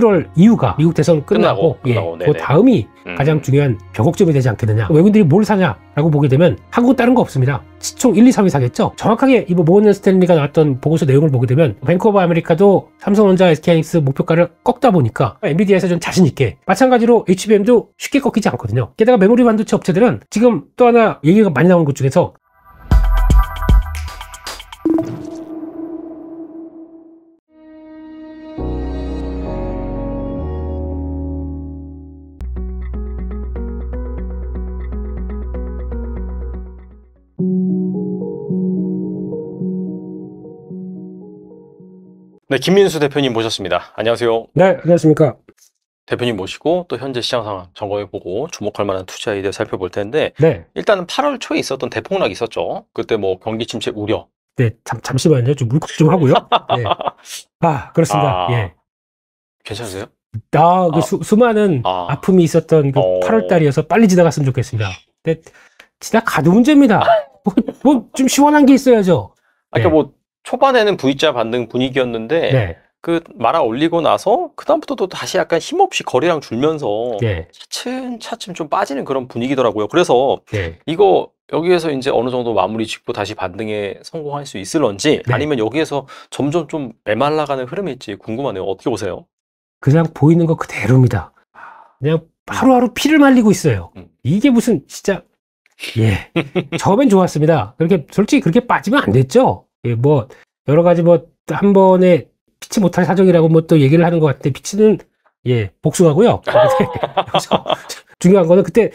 11월 이후가 미국 대선 끝나고, 끝나고, 예, 그 다음이 음. 가장 중요한 벽곡점이 되지 않겠느냐 외국인들이 뭘 사냐라고 보게 되면 한국 다른 거 없습니다 시총 1, 2, 3위 사겠죠 정확하게 이번 모건 스탠리가 나왔던 보고서 내용을 보게 되면 뱅크 오브 아메리카도 삼성전자 SK하이닉스 목표가를 꺾다 보니까 엔비디아에서 좀 자신 있게 마찬가지로 HBM도 쉽게 꺾이지 않거든요 게다가 메모리 반도체 업체들은 지금 또 하나 얘기가 많이 나온것 중에서 네, 김민수 대표님 모셨습니다. 안녕하세요. 네, 안녕하십니까. 대표님 모시고 또 현재 시장 상황 점검해보고 주목할 만한 투자 아이디어 살펴볼 텐데 네. 일단은 8월 초에 있었던 대폭락이 있었죠. 그때 뭐 경기 침체 우려. 네, 잠, 잠시만요. 좀 물컥 좀 하고요. 네. 아, 그렇습니다. 아, 예. 괜찮으세요? 아, 그 아, 수, 수많은 아. 픔이 있었던 그 어... 8월 달이어서 빨리 지나갔으면 좋겠습니다. 네, 지나가도 문제입니다. 뭐, 뭐좀 시원한 게 있어야죠. 아까 그러니까 네. 뭐 초반에는 V자 반등 분위기였는데 네. 그 말아 올리고 나서 그다음부터 도 다시 약간 힘없이 거래량 줄면서 네. 차츰 차츰 좀 빠지는 그런 분위기더라고요. 그래서 네. 이거 여기에서 이제 어느 정도 마무리 짓고 다시 반등에 성공할 수 있을런지 네. 아니면 여기에서 점점 좀 메말라가는 흐름일지 궁금하네요. 어떻게 보세요? 그냥 보이는 거 그대로입니다. 그냥 하루하루 피를 말리고 있어요. 음. 이게 무슨 진짜 예 처음엔 좋았습니다. 그렇게 솔직히 그렇게 빠지면 안 됐죠. 예, 뭐 여러 가지 뭐 한 번에 피치 못할 사정이라고 뭐 또 얘기를 하는 것 같은데 피치는 예 복숭아고요. 아. 네. 중요한 거는 그때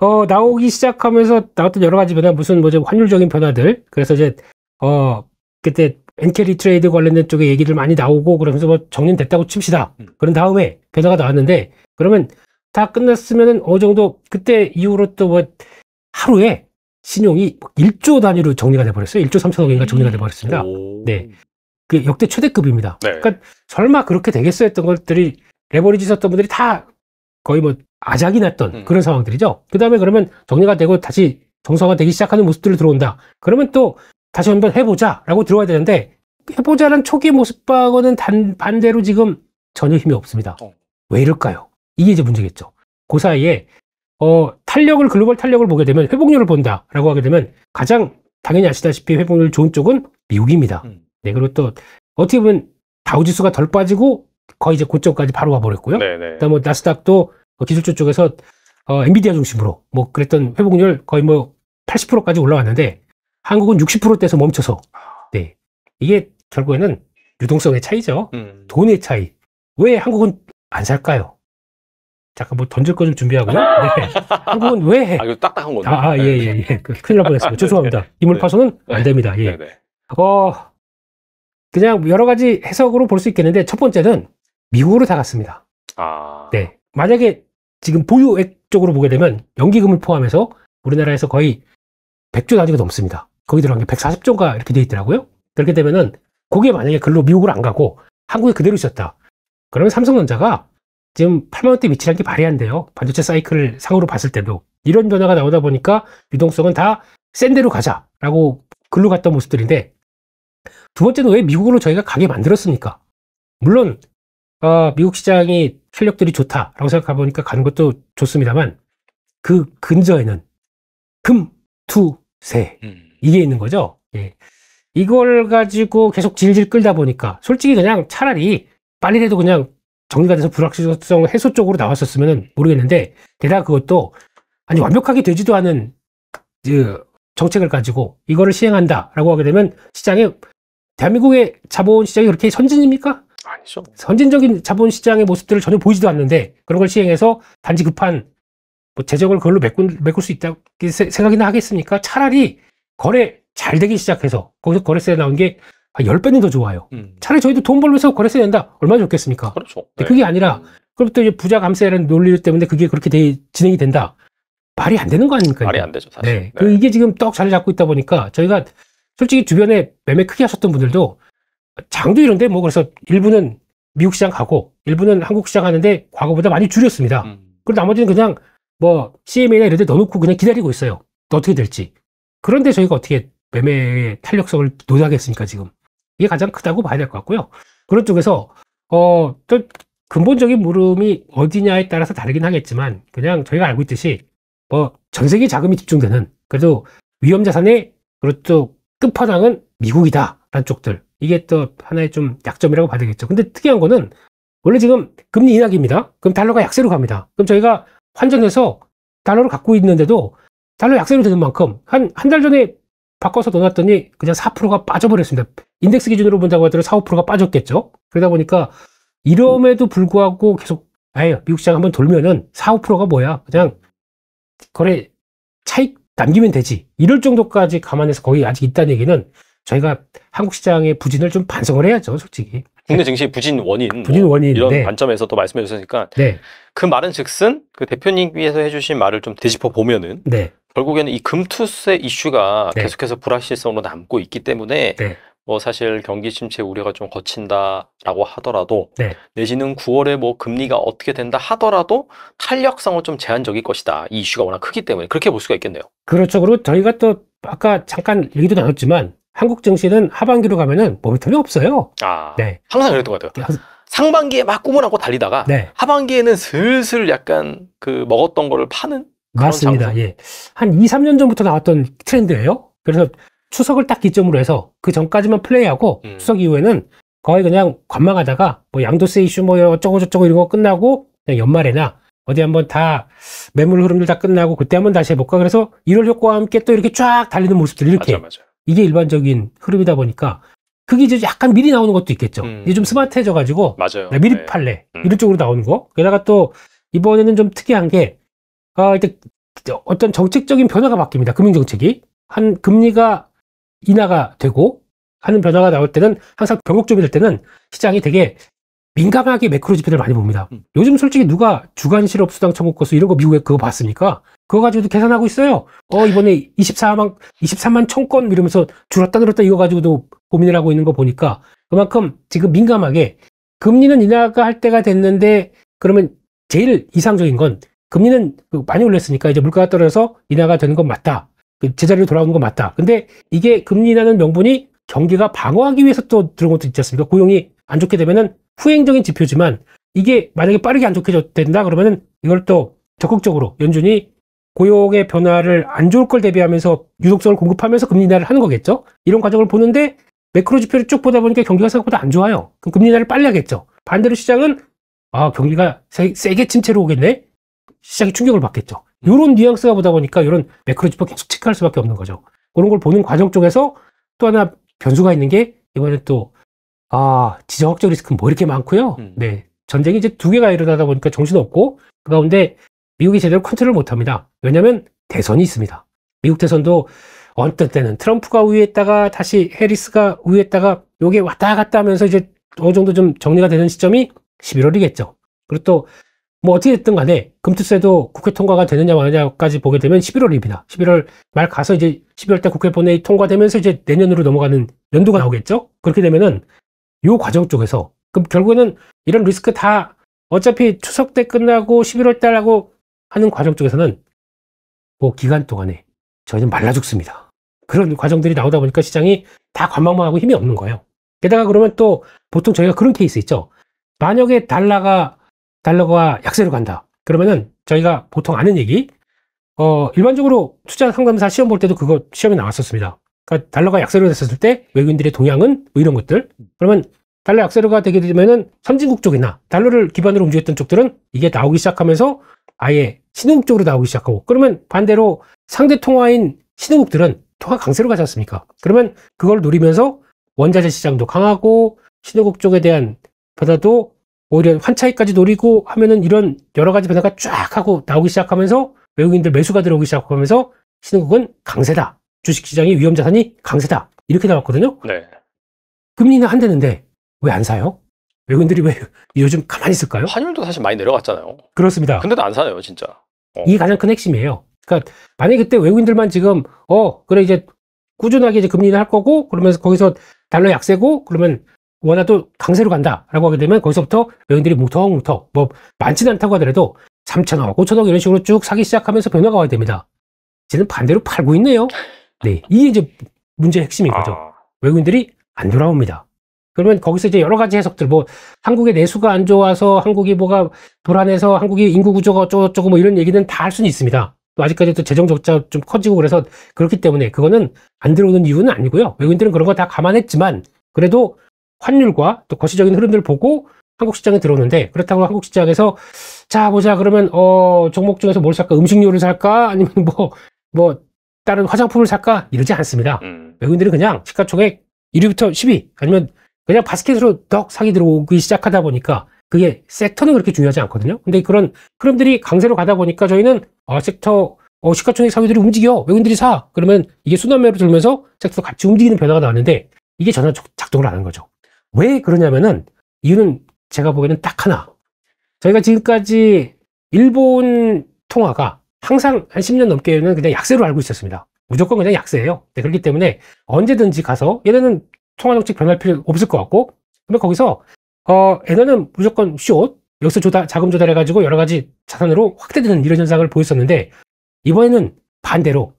어 나오기 시작하면서 나왔던 여러 가지 변화 무슨 뭐죠 환율적인 변화들 그래서 이제 어 그때 엔캐리 트레이드 관련된 쪽에 얘기를 많이 나오고 그러면서 뭐 정리됐다고 칩시다. 음. 그런 다음에 변화가 나왔는데 그러면 다 끝났으면은 어느 정도 그때 이후로 또 뭐 하루에 신용이 1조 뭐 단위로 정리가 돼버렸어요. 1조 3천억인가 정리가 음. 돼버렸습니다. 네. 그 역대 최대급입니다. 네. 그러니까 설마 그렇게 되겠어 했던 것들이 레버리지 썼던 분들이 다 거의 뭐 아작이 났던 음. 그런 상황들이죠. 그 다음에 그러면 정리가 되고 다시 정서가 되기 시작하는 모습들을 들어온다. 그러면 또 다시 한번 해보자라고 들어와야 되는데 해보자는 초기 모습과는 단, 반대로 지금 전혀 힘이 없습니다. 어. 왜 이럴까요? 이게 이제 문제겠죠. 그 사이에 어, 탄력을 글로벌 탄력을 보게 되면 회복률을 본다라고 하게 되면 가장 당연히 아시다시피 회복률 좋은 쪽은 미국입니다. 음. 네, 그리고 또 어떻게 보면 다우지수가 덜 빠지고 거의 이제 고점까지 바로 와버렸고요. 네, 네. 그다음 뭐 나스닥도 그 기술주 쪽에서 어, 엔비디아 중심으로 뭐 그랬던 회복률 거의 뭐 80%까지 올라왔는데 한국은 60%대에서 멈춰서 네 이게 결국에는 유동성의 차이죠. 음. 돈의 차이. 왜 한국은 안 살까요? 잠깐 뭐 던질 거좀 준비하고요. 네. 아. 한국은 왜 해? 아, 이거 딱딱한 건데. 아, 아, 예, 예, 예. 그 큰일 날 뻔했습니다. 죄송합니다. 네. 이물 네. 파손은 안 네. 됩니다. 예. 어, 그냥 여러 가지 해석으로 볼 수 있겠는데, 첫 번째는 미국으로 다 갔습니다. 아. 네. 만약에 지금 보유액 쪽으로 보게 되면, 연기금을 포함해서 우리나라에서 거의 100조 단위가 넘습니다. 거기 들어간 게 140조가 이렇게 돼 있더라고요. 그렇게 되면은, 거기에 만약에 글로 미국으로 안 가고, 한국에 그대로 있었다. 그러면 삼성전자가 지금 8만 원대 위치라는 게 말이 안 돼요. 반도체 사이클 상으로 봤을 때도 이런 변화가 나오다 보니까 유동성은 다센 데로 가자라고 글로 갔던 모습들인데 두 번째는 왜 미국으로 저희가 가게 만들었습니까? 물론 어, 미국 시장이 실력들이 좋다라고 생각해 보니까 가는 것도 좋습니다만 그 근저에는 금, 투, 세 음. 이게 있는 거죠. 예. 이걸 가지고 계속 질질 끌다 보니까 솔직히 그냥 차라리 빨리라도 그냥 정리가 돼서 불확실성 해소 쪽으로 나왔었으면 모르겠는데 게다가 그것도 아니 완벽하게 되지도 않은 그 정책을 가지고 이거를 시행한다라고 하게 되면 시장에 대한민국의 자본 시장이 그렇게 선진입니까? 아니죠. 선진적인 자본 시장의 모습들을 전혀 보이지도 않는데 그런 걸 시행해서 단지 급한 뭐 재정을 그걸로 메꿀, 메꿀 수 있다 고 생각이나 하겠습니까? 차라리 거래 잘 되기 시작해서 거기서 거래세 나온 게한 아, 10배는 더 좋아요. 음. 차라리 저희도 돈 벌면서 거래세 낸다. 얼마나 좋겠습니까? 그렇죠. 근데 네. 그게 아니라, 그럼부터 이제 부자 감세라는 논리 때문에 그게 그렇게 돼, 진행이 된다. 말이 안 되는 거 아닙니까? 말이 안 되죠, 사실. 네. 네. 그 이게 지금 떡 자리 잡고 있다 보니까 저희가 솔직히 주변에 매매 크게 하셨던 분들도 장도 이런데 뭐 그래서 일부는 미국 시장 가고 일부는 한국 시장 하는데 과거보다 많이 줄였습니다. 음. 그리고 나머지는 그냥 뭐 CMA나 이런 데 넣어놓고 그냥 기다리고 있어요. 어떻게 될지. 그런데 저희가 어떻게 매매의 탄력성을 논하겠습니까, 지금? 이게 가장 크다고 봐야 될 것 같고요. 그런 쪽에서 어, 또 근본적인 물음이 어디냐에 따라서 다르긴 하겠지만 그냥 저희가 알고 있듯이 뭐전 세계 자금이 집중되는 그래도 위험 자산의 그쪽 그렇죠, 끝판왕은 미국이다라는 쪽들 이게 또 하나의 좀 약점이라고 봐야 되겠죠. 근데 특이한 거는 원래 지금 금리 인하기입니다. 그럼 달러가 약세로 갑니다. 그럼 저희가 환전해서 달러를 갖고 있는데도 달러 약세로 되는 만큼 한 한 달 전에 바꿔서 넣어놨더니 그냥 4%가 빠져버렸습니다. 인덱스 기준으로 본다고 하더라도 4, 5%가 빠졌겠죠. 그러다 보니까 이럼에도 불구하고 계속 아예 미국 시장 한번 돌면은 4, 5%가 뭐야. 그냥 거래 차익 남기면 되지. 이럴 정도까지 감안해서 거기 아직 있다는 얘기는 저희가 한국 시장의 부진을 좀 반성을 해야죠, 솔직히. 국내 증시 부진 원인, 뭐 부진 뭐 원인 이런 네. 관점에서 또 말씀해 주셨으니까 네. 그 말은 즉슨 그 대표님께서 해주신 말을 좀 되짚어 보면은 네. 결국에는 이 금투세 이슈가 네. 계속해서 불확실성으로 남고 있기 때문에 네. 뭐 사실 경기 침체 우려가 좀 거친다라고 하더라도 네. 내지는 9월에 뭐 금리가 어떻게 된다 하더라도 탄력성을좀 제한적일 것이다 이 이슈가 워낙 크기 때문에 그렇게 볼 수가 있겠네요. 그렇죠. 그리고 저희가 또 아까 잠깐 얘기도 나눴지만 한국 증시는 하반기로 가면은 모멘텀이 없어요. 아, 네. 항상 그랬던 것 같아요. 네. 상반기에 막 꾸물하고 달리다가 네. 하반기에는 슬슬 약간 그 먹었던 거를 파는 맞습니다. 장소? 예. 한 2, 3년 전부터 나왔던 트렌드예요. 그래서 추석을 딱 기점으로 해서 그 전까지만 플레이하고 음. 추석 이후에는 거의 그냥 관망하다가 뭐 양도세 이슈 뭐 어쩌고 저쩌고 이런 거 끝나고 그냥 연말에나 어디 한번 다 매물 흐름들 다 끝나고 그때 한번 다시 해볼까 그래서 이월 효과와 함께 또 이렇게 쫙 달리는 모습들 이렇게 맞아, 맞아. 이게 일반적인 흐름이다 보니까 그게 이제 약간 미리 나오는 것도 있겠죠. 음. 이게 좀 스마트해져 가지고 맞아요. 네, 미리 네. 팔래 음. 이런 쪽으로 나오는 거. 게다가 또 이번에는 좀 특이한 게 아, 이제 어떤 정책적인 변화가 바뀝니다. 금융 정책이 한 금리가 인하가 되고 하는 변화가 나올 때는 항상 변곡점이 될 때는 시장이 되게 민감하게 매크로 지표를 많이 봅니다. 음. 요즘 솔직히 누가 주간 실업 수당 청구 건수 이런 거 미국에 그거 봤습니까? 그거 가지고도 계산하고 있어요. 어 이번에 24만 23만 천 건 이러면서 줄었다 늘었다 이거 가지고도 고민을 하고 있는 거 보니까 그만큼 지금 민감하게 금리는 인하가 할 때가 됐는데 그러면 제일 이상적인 건 금리는 그 많이 올렸으니까 이제 물가가 떨어져서 인하가 되는 건 맞다. 그 제자리로 돌아오는 건 맞다. 근데 이게 금리 인하는 명분이 경기가 방어하기 위해서 또 들어온 것도 있지 않습니까? 고용이 안 좋게 되면은 후행적인 지표지만 이게 만약에 빠르게 안 좋게 된다 그러면은 이걸 또 적극적으로 연준이 고용의 변화를 안 좋을 걸 대비하면서 유동성을 공급하면서 금리 인하를 하는 거겠죠. 이런 과정을 보는데 매크로 지표를 쭉 보다 보니까 경기가 생각보다 안 좋아요. 그럼 금리 인하를 빨리 하겠죠. 반대로 시장은 아 경기가 세, 게 침체로 오겠네. 시장이 충격을 받겠죠. 이런 뉘앙스가 보다 보니까 이런 매크로 지표 계속 체크할 수밖에 없는 거죠. 그런 걸 보는 과정 쪽에서 또 하나 변수가 있는 게 이번에 또 아, 지정학적 리스크는 뭐 이렇게 많고요. 음. 네. 전쟁이 이제 두 개가 일어나다 보니까 정신없고 그 가운데 미국이 제대로 컨트롤 못 합니다. 왜냐면 대선이 있습니다. 미국 대선도 언뜻 때는 트럼프가 우위했다가 다시 해리스가 우위했다가 요게 왔다 갔다 하면서 이제 어느 정도 좀 정리가 되는 시점이 11월이겠죠. 그리고 또 뭐 어떻게 됐든 간에 금투세도 국회 통과가 되느냐 마느냐까지 보게 되면 11월입니다. 11월 말 가서 이제 12월 때 국회 본회의 통과되면서 이제 내년으로 넘어가는 연도가 나오겠죠. 그렇게 되면은 이 과정 쪽에서 그럼 결국에는 이런 리스크 다 어차피 추석 때 끝나고 11월 달하고 하는 과정 쪽에서는 뭐 기간 동안에 저희는 말라 죽습니다. 그런 과정들이 나오다 보니까 시장이 다 관망만 하고 힘이 없는 거예요. 게다가 그러면 또 보통 저희가 그런 케이스 있죠. 만약에 달러가 달러가 약세로 간다. 그러면은 저희가 보통 아는 얘기 어 일반적으로 투자 상담사 시험 볼 때도 그거 시험에 나왔었습니다. 그러니까 달러가 약세로 됐었을 때 외국인들의 동향은 뭐 이런 것들. 그러면 달러 약세로가 되게 되면은 선진국 쪽이나 달러를 기반으로 움직였던 쪽들은 이게 나오기 시작하면서 아예 신흥국 쪽으로 나오기 시작하고 그러면 반대로 상대 통화인 신흥국들은 통화 강세로 가지 않습니까? 그러면 그걸 노리면서 원자재 시장도 강하고 신흥국 쪽에 대한 변화도 오히려 환차익까지 노리고 하면은 이런 여러 가지 변화가 쫙 하고 나오기 시작하면서 외국인들 매수가 들어오기 시작하면서 신흥국은 강세다 주식시장의 위험자산이 강세다 이렇게 나왔거든요. 네. 금리는 한대는데 왜 안 사요? 외국인들이 왜 요즘 가만히 있을까요? 환율도 사실 많이 내려갔잖아요. 그렇습니다. 근데도 안 사네요, 진짜. 어. 이게 가장 큰 핵심이에요. 그러니까 만약에 그때 외국인들만 지금 어 그래 이제 꾸준하게 이제 금리를 할 거고 그러면서 거기서 달러 약세고 그러면 원화도 강세로 간다라고 하게 되면 거기서부터 외국인들이 무턱무턱 뭐 많지는 않다고 하더라도 3천억, 5천억 이런 식으로 쭉 사기 시작하면서 변화가 와야 됩니다. 지금 반대로 팔고 있네요. 네, 이게 이제 문제의 핵심인 거죠. 아. 외국인들이 안 돌아옵니다. 그러면 거기서 이제 여러 가지 해석들, 뭐 한국의 내수가 안 좋아서 한국이 뭐가 불안해서 한국이 인구 구조가 어쩌고저쩌고 뭐 이런 얘기는 다 할 수는 있습니다. 아직까지도 재정 적자 좀 커지고 그래서 그렇기 때문에 그거는 안 들어오는 이유는 아니고요. 외국인들은 그런 거 다 감안했지만 그래도 환율과 또 거시적인 흐름들을 보고 한국 시장에 들어오는데 그렇다고 한국 시장에서 자 보자 그러면 어 종목 중에서 뭘 살까 음식료를 살까 아니면 뭐뭐 뭐, 뭐 다른 화장품을 살까 이러지 않습니다. 음. 외국인들은 그냥 시가총액 1위부터 10위 아니면 그냥 바스켓으로 덕 사기 들어오기 시작하다 보니까 그게 섹터는 그렇게 중요하지 않거든요. 근데 그런 흐름들이 강세로 가다 보니까 저희는 어, 섹터 어, 시가총액 사위들이 움직여 외국인들이 사 그러면 이게 순환매로 들면서 섹터 같이 움직이는 변화가 나왔는데 이게 전혀 작동을 안한 거죠. 왜 그러냐면은 이유는 제가 보기에는 딱 하나. 저희가 지금까지 일본 통화가 항상 한 10년 넘게는 그냥 약세로 알고 있었습니다. 무조건 그냥 약세예요. 네, 그렇기 때문에 언제든지 가서 얘네는 통화정책 변할 필요 없을 것 같고 그러면 거기서 어, 얘네는 무조건 숏 여기서 조달, 자금 조달해가지고 여러 가지 자산으로 확대되는 이런 현상을 보였었는데 이번에는 반대로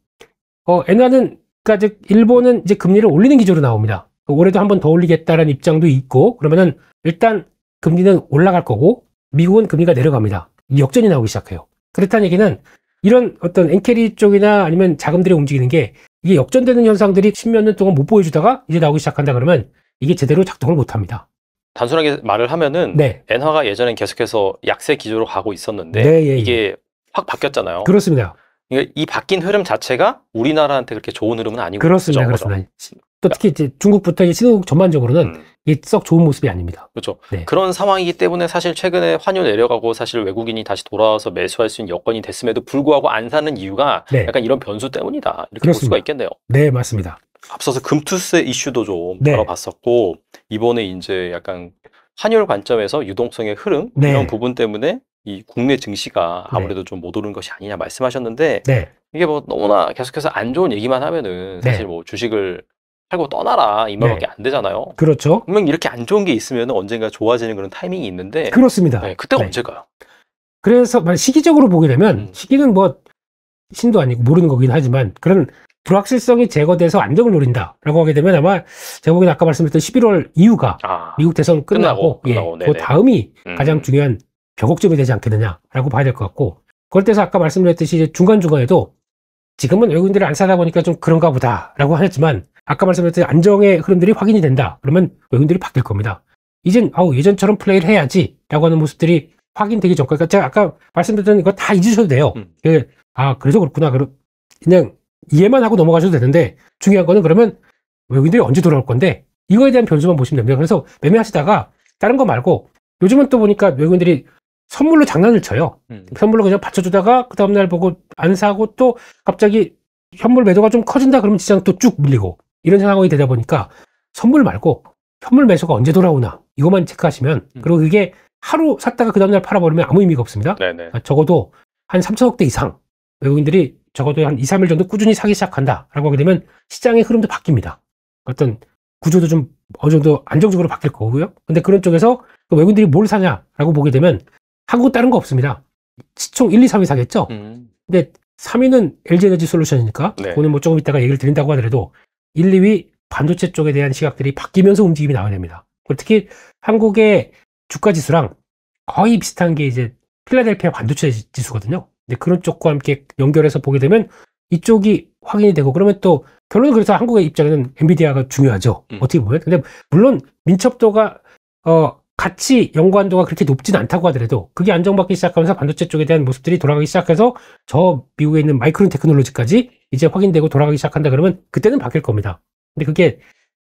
어, 엔화는 그러니까 즉 일본은 이제 금리를 올리는 기조로 나옵니다. 올해도 한 번 더 올리겠다는 입장도 있고 그러면은 일단 금리는 올라갈 거고 미국은 금리가 내려갑니다. 역전이 나오기 시작해요. 그렇다는 얘기는 이런 어떤 엔캐리 쪽이나 아니면 자금들이 움직이는 게 이게 역전되는 현상들이 십몇 년 동안 못 보여주다가 이제 나오기 시작한다 그러면 이게 제대로 작동을 못 합니다. 단순하게 말을 하면은 네. 엔화가 예전엔 계속해서 약세 기조로 가고 있었는데 네, 예, 예. 이게 예. 확 바뀌었잖아요. 그렇습니다. 그러니까 이 바뀐 흐름 자체가 우리나라한테 그렇게 좋은 흐름은 아니고 그렇습니다. 그렇습니다. 또 특히 이제 중국부터 이제 신흥국 전반적으로는 음. 썩 좋은 모습이 아닙니다. 그렇죠. 네. 그런 상황이기 때문에 사실 최근에 환율 내려가고 사실 외국인이 다시 돌아와서 매수할 수 있는 여건이 됐음에도 불구하고 안 사는 이유가 네. 약간 이런 변수 때문이다. 이렇게 그렇습니다. 볼 수가 있겠네요. 네, 맞습니다. 앞서서 금투세 이슈도 좀 네. 다뤄봤었고 이번에 이제 약간 환율 관점에서 유동성의 흐름 네. 이런 부분 때문에 이 국내 증시가 네. 아무래도 좀 못 오른 것이 아니냐 말씀하셨는데 네. 이게 뭐 너무나 계속해서 안 좋은 얘기만 하면은 네. 사실 뭐 주식을 팔고 떠나라 이 말밖에 네. 안 되잖아요. 그렇죠. 분명 이렇게 안 좋은 게 있으면 언젠가 좋아지는 그런 타이밍이 있는데 그렇습니다. 네, 그때가 네. 언제가요? 그래서 시기적으로 보게 되면 음. 시기는 뭐 신도 아니고 모르는 거긴 하지만 그런 불확실성이 제거돼서 안정을 노린다라고 하게 되면 아마 제가 보기엔 아까 말씀드렸던 11월 이후가 아, 미국 대선 끝나고, 끝나고, 예, 끝나고 그 다음이 음. 가장 중요한 벽곡점이 되지 않겠느냐라고 봐야 될 것 같고 그걸 때서 아까 말씀드렸듯이 중간중간에도 지금은 외국인들을 안 사다 보니까 좀 그런가 보다라고 하였지만 아까 말씀드렸듯이 안정의 흐름들이 확인이 된다. 그러면 외국인들이 바뀔 겁니다. 이젠 아우 예전처럼 플레이를 해야지 라고 하는 모습들이 확인되기 전까지 그러니까 제가 아까 말씀드렸던 이거 다 잊으셔도 돼요. 음. 그, 아 그래서 그렇구나. 그냥 이해만 하고 넘어가셔도 되는데 중요한 거는 그러면 외국인들이 언제 돌아올 건데 이거에 대한 변수만 보시면 됩니다. 그래서 매매하시다가 다른 거 말고 요즘은 또 보니까 외국인들이 선물로 장난을 쳐요. 음. 선물로 그냥 받쳐주다가 그 다음날 보고 안 사고 또 갑자기 현물 매도가 좀 커진다 그러면 시장 또 쭉 밀리고 이런 상황이 되다 보니까 선물 말고 현물 매수가 언제 돌아오나 이것만 체크하시면 음. 그리고 그게 하루 샀다가 그 다음날 팔아버리면 아무 의미가 없습니다. 네네. 아, 적어도 한 3천억 대 이상 외국인들이 적어도 한 2, 3일 정도 꾸준히 사기 시작한다라고 하게 되면 시장의 흐름도 바뀝니다. 어떤 구조도 좀 어느 정도 안정적으로 바뀔 거고요. 근데 그런 쪽에서 그 외국인들이 뭘 사냐라고 보게 되면 한국 은 다른 거 없습니다. 시총 1, 2, 3위 사겠죠? 음. 근데 3위는 LG 에너지 솔루션이니까 네. 그거는 뭐 조금 이따가 얘기를 드린다고 하더라도 1, 2위 반도체 쪽에 대한 시각들이 바뀌면서 움직임이 나와야 됩니다. 특히 한국의 주가 지수랑 거의 비슷한 게 이제 필라델피아 반도체 지수거든요. 근데 그런 쪽과 함께 연결해서 보게 되면 이쪽이 확인이 되고 그러면 또 결론은 그래서 한국의 입장에는 엔비디아가 중요하죠. 음. 어떻게 보면. 근데 물론 민첩도가 어 같이 연관도가 그렇게 높진 않다고 하더라도 그게 안정받기 시작하면서 반도체 쪽에 대한 모습들이 돌아가기 시작해서 저 미국에 있는 마이크론 테크놀로지까지 이제 확인되고 돌아가기 시작한다 그러면 그때는 바뀔 겁니다. 근데 그게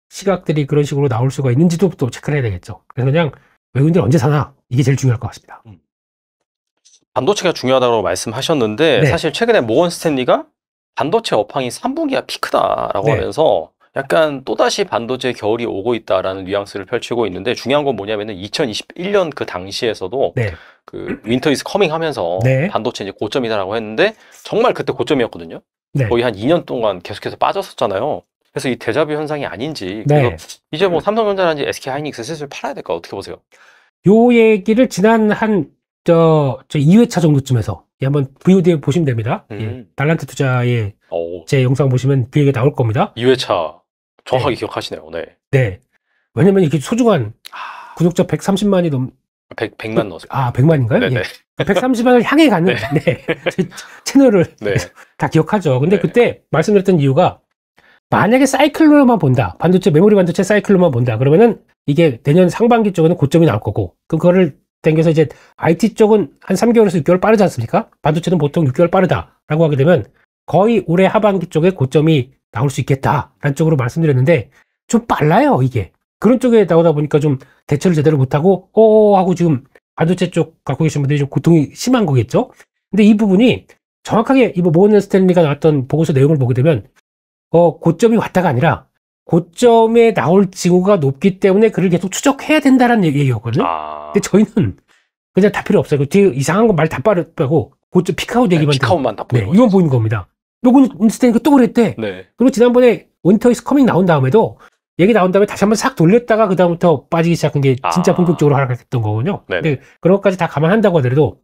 시각들이 그런 식으로 나올 수가 있는지도 또 체크를 해야 되겠죠. 그래서 그냥 외국인들 언제 사나 이게 제일 중요할 것 같습니다. 음. 반도체가 중요하다고 말씀하셨는데 네. 사실 최근에 모건 스탠리가 반도체 업황이 3분기가 피크다라고 네. 하면서 약간 또다시 반도체 겨울이 오고 있다라는 뉘앙스를 펼치고 있는데 중요한 건 뭐냐면은 2021년 그 당시에서도 네. 그 윈터 이스 커밍 하면서 네. 반도체 이제 고점이다라고 했는데 정말 그때 고점이었거든요. 네. 거의 한 2년 동안 계속해서 빠졌었잖아요. 그래서 이 대자뷰 현상이 아닌지 네. 그래서 이제 뭐 음. 삼성전자라든지 SK 하이닉스 슬슬 팔아야 될까 어떻게 보세요? 요 얘기를 지난 한 저, 저 2회차 정도쯤에서 예, 한번 VOD에 보시면 됩니다. 예, 음. 예, 달란트 투자의 오. 어. 제 영상 보시면 그 얘기 나올 겁니다. 2회차 정확하게 네. 기억하시네요. 네. 네. 왜냐면 이게 렇 소중한 아. 구독자 130만이 넘 100, 100만 넣었어요. 아, 100만인가요? 네 예. 130만을 그러니까 향해 가는 네. 네. 채널을 네. 네. 다 기억하죠. 근데 네. 그때 말씀드렸던 이유가 만약에 사이클로만 본다. 반도체 메모리 반도체 사이클로만 본다. 그러면은 이게 내년 상반기 쪽에는 고점이 나올 거고. 그 그거를 당겨서 이제 IT 쪽은 한 3개월에서 6개월 빠르지 않습니까? 반도체는 보통 6개월 빠르다라고 하게 되면 거의 올해 하반기 쪽에 고점이 나올 수 있겠다라는 쪽으로 말씀드렸는데 좀 빨라요, 이게. 그런 쪽에 나오다 보니까 좀 대처를 제대로 못하고 어, 어, 어 하고 지금 반도체 쪽 갖고 계신 분들이 좀 고통이 심한 거겠죠. 근데 이 부분이 정확하게 이번 모건 스탠리가 나왔던 보고서 내용을 보게 되면 어 고점이 왔다가 아니라 고점에 나올 징후가 높기 때문에 그를 계속 추적해야 된다라는 얘기였거든요. 아... 근데 저희는 그냥 다 필요 없어요. 그 뒤에 이상한 거 말 다 빠르고 고점 피카웃 네, 얘기만 네, 피카웃만 다 보이는 네, 이건 보이는 겁니다. 요건 스탠리가 또 그랬대. 네. 그리고 지난번에 윈터 이스 커밍 나온 다음에도 얘기 나온 다음에 다시 한번 싹 돌렸다가 그다음부터 빠지기 시작한 게 아. 진짜 아. 본격적으로 하락했던 거군요. 네 근데 그런 것까지 다 감안한다고 하더라도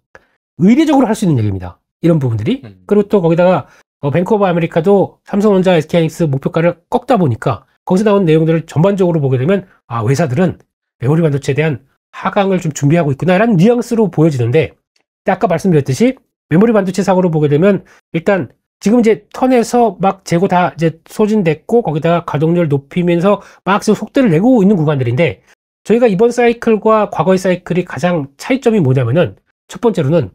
의례적으로 할 수 있는 얘기입니다. 이런 부분들이. 음. 그리고 또 거기다가 어, 뱅크 오브 아메리카도 삼성전자 SK하이닉스 목표가를 꺾다 보니까 거기서 나온 내용들을 전반적으로 보게 되면 아, 회사들은 메모리 반도체에 대한 하강을 좀 준비하고 있구나라는 뉘앙스로 보여지는데 아까 말씀드렸듯이 메모리 반도체 상으로 보게 되면 일단 지금 이제 턴에서 막 재고 다 이제 소진됐고 거기다가 가동률 높이면서 막지 속도를 내고 있는 구간들인데 저희가 이번 사이클과 과거의 사이클이 가장 차이점이 뭐냐면은 첫 번째로는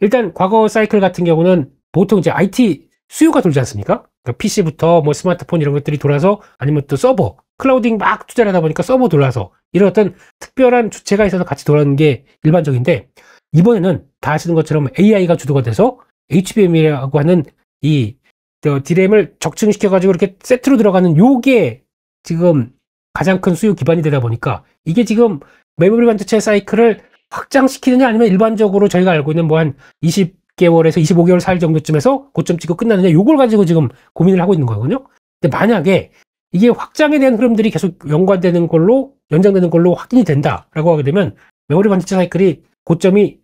일단 과거 사이클 같은 경우는 보통 이제 IT 수요가 돌지 않습니까? 그러니까 PC부터 뭐 스마트폰 이런 것들이 돌아서 아니면 또 서버 클라우딩 막 투자를 하다 보니까 서버 돌아서 이런 어떤 특별한 주체가 있어서 같이 돌아오는 게 일반적인데 이번에는 다 아시는 것처럼 AI가 주도가 돼서 HBM이라고 하는 이 디램을 적층시켜가지고 이렇게 세트로 들어가는 요게 지금 가장 큰 수요 기반이 되다 보니까 이게 지금 메모리 반도체 사이클을 확장시키느냐 아니면 일반적으로 저희가 알고 있는 뭐 한 20개월에서 25개월 살 정도쯤에서 고점 찍고 끝나느냐 요걸 가지고 지금 고민을 하고 있는 거거든요. 근데 만약에 이게 확장에 대한 흐름들이 계속 연관되는 걸로 연장되는 걸로 확인이 된다라고 하게 되면 메모리 반도체 사이클이 고점이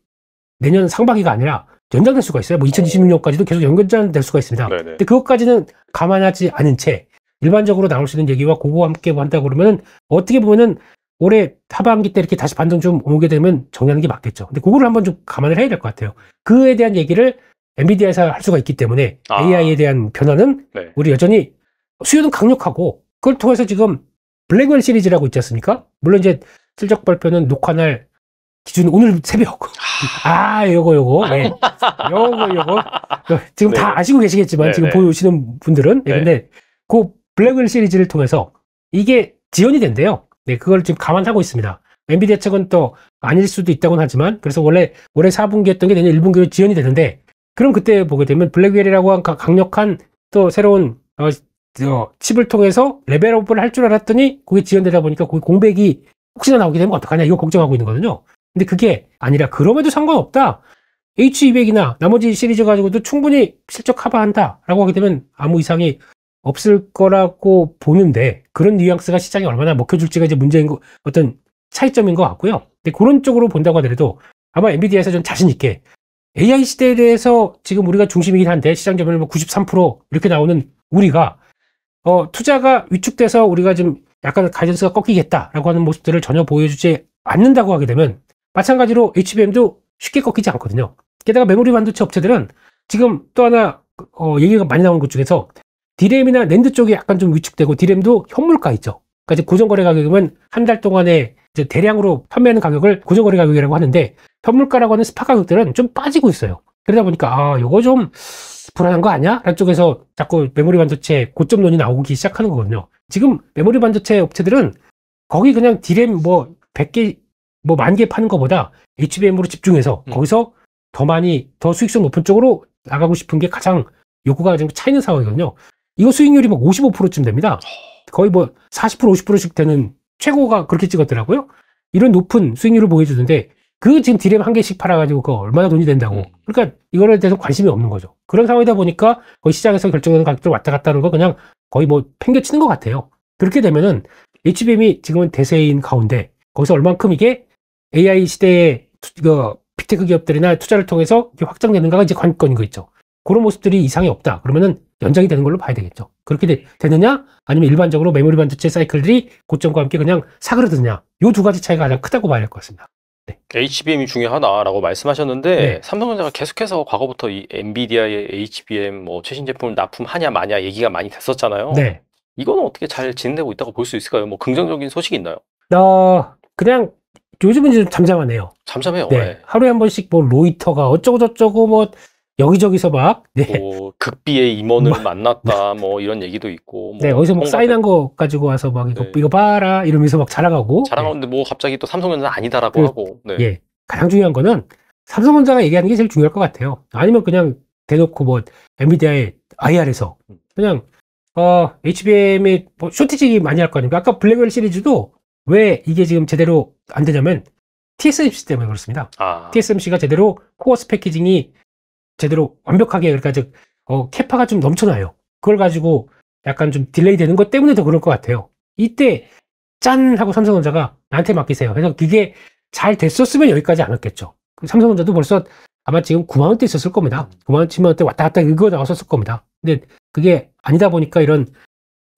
내년 상반기가 아니라 연장될 수가 있어요. 뭐 2026년까지도 계속 연장될 수가 있습니다. 네네. 근데 그것까지는 감안하지 않은 채 일반적으로 나올 수 있는 얘기와 그거 함께 한다 그러면은 어떻게 보면은 올해 하반기 때 이렇게 다시 반등 좀 오게 되면 정리하는 게 맞겠죠. 근데 그거를 한번 좀 감안을 해야 될 것 같아요. 그에 대한 얘기를 엔비디아에서 할 수가 있기 때문에 아. AI에 대한 변화는 네. 우리 여전히 수요는 강력하고 그걸 통해서 지금 블랙웰 시리즈라고 있지 않습니까? 물론 이제 실적 발표는 녹화날 기준 오늘 새벽. 아. 아, 요거 요거. 네. 요거 요거. 그 지금 네. 다 아시고 계시겠지만 네, 지금 네. 보시는 분들은 네, 네. 근데 그 블랙웰 시리즈를 통해서 이게 지연이 된대요. 네, 그걸 지금 감안하고 있습니다. 엔비디아 측은 또 아닐 수도 있다고는 하지만 그래서 원래 올해 4분기였던 게 내년 1분기로 지연이 되는데 그럼 그때 보게 되면 블랙웰이라고 한 강력한 또 새로운 어, 어 칩을 통해서 레벨업을 할 줄 알았더니 그게 지연되다 보니까 그 공백이 혹시나 나오게 되면 어떡하냐 이거 걱정하고 있는 거거든요. 근데 그게 아니라 그럼에도 상관없다. H200이나 나머지 시리즈 가지고도 충분히 실적 커버한다 라고 하게 되면 아무 이상이 없을 거라고 보는데 그런 뉘앙스가 시장에 얼마나 먹혀줄지가 이제 문제인 거 어떤 차이점인 것 같고요. 근데 그런 쪽으로 본다고 하더라도 아마 엔비디아에서 좀 자신 있게 AI 시대에 대해서 지금 우리가 중심이긴 한데 시장 점유율 9 뭐 3 이렇게 나오는 우리가 어, 투자가 위축돼서 우리가 지금 약간 가전던가 꺾이겠다라고 하는 모습들을 전혀 보여주지 않는다고 하게 되면 마찬가지로 HBM도 쉽게 꺾이지 않거든요. 게다가 메모리 반도체 업체들은 지금 또 하나 어, 얘기가 많이 나오는 것 중에서 D램이나 랜드 쪽이 약간 좀 위축되고 D램도 현물가 있죠. 그러니까 고정거래 가격은한 달 동안에 대량으로 판매하는 가격을 고정거래 가격이라고 하는데 현물가라고 하는 스파 가격들은 좀 빠지고 있어요. 그러다 보니까 아 이거 좀 불안한 거 아니야? 라는 쪽에서 자꾸 메모리 반도체 고점론이 나오기 시작하는 거거든요. 지금 메모리 반도체 업체들은 거기 그냥 D램 뭐 100개 뭐만개 파는 것보다 HBM으로 집중해서 음. 거기서 더 많이 더 수익성 높은 쪽으로 나가고 싶은 게 가장 요구가 지금 차이는 상황이거든요. 이거 수익률이 막 55%쯤 됩니다. 거의 뭐 40% 50%씩 되는 최고가 그렇게 찍었더라고요. 이런 높은 수익률을 보여주는데 그 지금 디램 한 개씩 팔아가지고 그 얼마나 돈이 된다고. 음. 그러니까 이거에 대해서 관심이 없는 거죠. 그런 상황이다 보니까 거의 시장에서 결정되는 가격들 왔다 갔다 하는 거 그냥 거의 뭐 팽개치는 것 같아요. 그렇게 되면은 HBM이 지금은 대세인 가운데 거기서 얼만큼 이게 AI 시대에 그 빅테크 기업들이나 투자를 통해서 확장되는가가 이제 관건인 거 있죠. 그런 모습들이 이상이 없다. 그러면은 연장이 되는 걸로 봐야 되겠죠. 그렇게 되, 느냐 아니면 일반적으로 메모리 반도체 사이클들이 고점과 함께 그냥 사그러드냐. 이 두 가지 차이가 가장 크다고 봐야 할 것 같습니다. 네. HBM이 중요하다라고 말씀하셨는데 네. 삼성전자가 계속해서 과거부터 이 엔비디아의 HBM 뭐 최신 제품을 납품하냐 마냐 얘기가 많이 됐었잖아요. 네. 이거는 어떻게 잘 진행되고 있다고 볼 수 있을까요? 뭐 긍정적인 소식이 있나요? 어, 그냥 요즘은 좀 잠잠하네요. 잠잠해요. 네. 네. 하루에 한 번씩 뭐 로이터가 어쩌고저쩌고 뭐 여기저기서 막 네. 뭐 극비의 임원을 뭐, 만났다 네. 뭐 이런 얘기도 있고 뭐네 어디서 막 사인한 거 가지고 와서 막 이거 네. 이거 봐라 이러면서 막 자랑하고 자랑하는데 네. 뭐 갑자기 또 삼성전자 아니다라고 그, 하고 네. 예 가장 중요한 거는 삼성전자가 얘기하는 게 제일 중요할 것 같아요 아니면 그냥 대놓고 뭐 엔비디아의 IR에서 음. 그냥 어 HBM의 뭐 쇼티지 많이 할 거 아닙니까 아까 블랙웰 시리즈도 왜 이게 지금 제대로 안 되냐면 TSMC 때문에 그렇습니다. 아. TSMC가 제대로 코어 스패키징이 제대로 완벽하게 그러니까 즉 어, 캐파가 좀 넘쳐나요. 그걸 가지고 약간 좀 딜레이 되는 것 때문에 더 그럴 것 같아요. 이때 짠 하고 삼성전자가 나한테 맡기세요. 그래서 그게 잘 됐었으면 여기까지 안 왔겠죠. 그 삼성전자도 벌써 아마 지금 9만 원대 있었을 겁니다. 9만 원, 10만 원대 왔다 갔다 이거 나왔었을 겁니다. 근데 그게 아니다 보니까 이런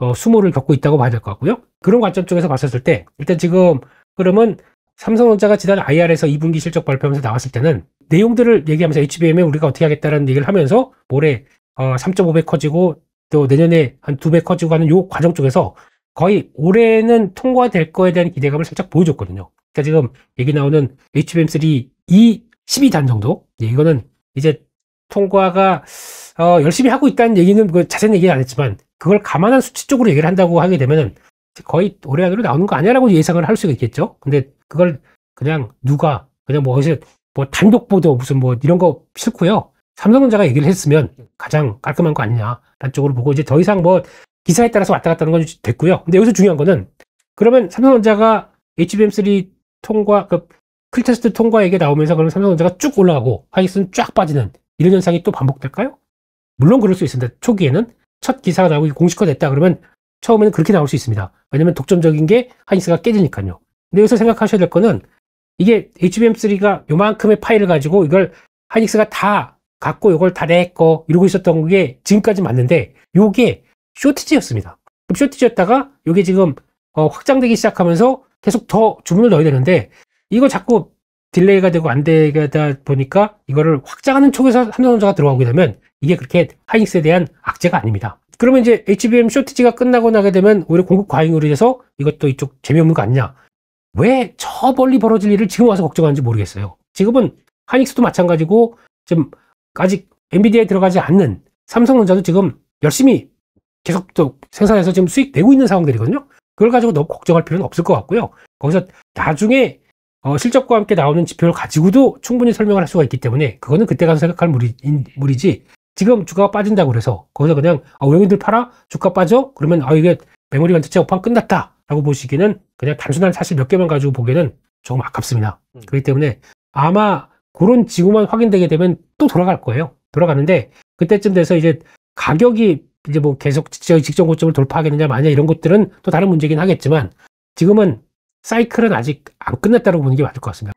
어, 수모를 겪고 있다고 봐야 될 것 같고요. 그런 관점 쪽에서 봤었을 때 일단 지금 그러면 삼성전자가 지난 IR에서 2분기 실적 발표하면서 나왔을 때는 내용들을 얘기하면서 HBM에 우리가 어떻게 하겠다라는 얘기를 하면서 올해 어, 3.5배 커지고 또 내년에 한 두 배 커지고 하는 요 과정 쪽에서 거의 올해는 통과될 거에 대한 기대감을 살짝 보여줬거든요. 그러니까 지금 얘기 나오는 HBM3 이 12단 정도 예, 이거는 이제 통과가 어, 열심히 하고 있다는 얘기는 그 자세한 얘기는 안 했지만 그걸 감안한 수치적으로 얘기를 한다고 하게 되면은 거의 올해 안으로 나오는 거 아니야라고 예상을 할 수가 있겠죠. 근데 그걸 그냥 누가 그냥 뭐 어디서 뭐 단독 보도 무슨 뭐 이런 거 싫고요. 삼성전자가 얘기를 했으면 가장 깔끔한 거 아니냐라는 쪽으로 보고 이제 더 이상 뭐 기사에 따라서 왔다 갔다 하는 건 됐고요. 근데 여기서 중요한 거는 그러면 삼성전자가 HBM3 통과 그 클테스트 통과 얘기 나오면서 그러면 삼성전자가 쭉 올라가고 하이슨 쫙 빠지는 이런 현상이 또 반복될까요? 물론 그럴 수 있습니다. 초기에는 첫 기사가 나오고 공식화됐다 그러면 처음에는 그렇게 나올 수 있습니다. 왜냐면 독점적인 게 하이닉스가 깨지니까요. 근데 여기서 생각하셔야 될 거는 이게 HBM3가 요만큼의 파일을 가지고 이걸 하이닉스가 다 갖고 이걸 다내거 이러고 있었던 게 지금까지 맞는데 요게 쇼티지였습니다. 그럼 쇼티지였다가 요게 지금 어, 확장되기 시작하면서 계속 더 주문을 넣어야 되는데 이거 자꾸 딜레이가 되고 안 되다 보니까 이거를 확장하는 쪽에서 삼성전자가 들어가게 되면 이게 그렇게 하이닉스에 대한 악재가 아닙니다. 그러면 이제 HBM 쇼티지가 끝나고 나게 되면 오히려 공급 과잉으로 인해서 이것도 이쪽 재미없는 거 아니냐. 왜 저 멀리 벌어질 일을 지금 와서 걱정하는지 모르겠어요. 지금은 하이닉스도 마찬가지고 지금 아직 엔비디아에 들어가지 않는 삼성전자도 지금 열심히 계속 또 생산해서 지금 수익 내고 있는 상황들이거든요. 그걸 가지고 너무 걱정할 필요는 없을 것 같고요. 거기서 나중에 어, 실적과 함께 나오는 지표를 가지고도 충분히 설명을 할 수가 있기 때문에 그거는 그때 가서 생각할 물이, 물이지 지금 주가가 빠진다고 그래서 거기서 그냥 어, 외국인들 팔아 주가 빠져 그러면 아 이게 메모리 관측체 업황 끝났다 라고 보시기는 그냥 단순한 사실 몇 개만 가지고 보기에는 조금 아깝습니다 음. 그렇기 때문에 아마 그런 지구만 확인되게 되면 또 돌아갈 거예요 돌아가는데 그때쯤 돼서 이제 가격이 이제 뭐 계속 직전 고점을 돌파하겠느냐 마냐 이런 것들은 또 다른 문제긴 하겠지만 지금은 사이클은 아직 안 끝났다고 보는 게 맞을 것 같습니다.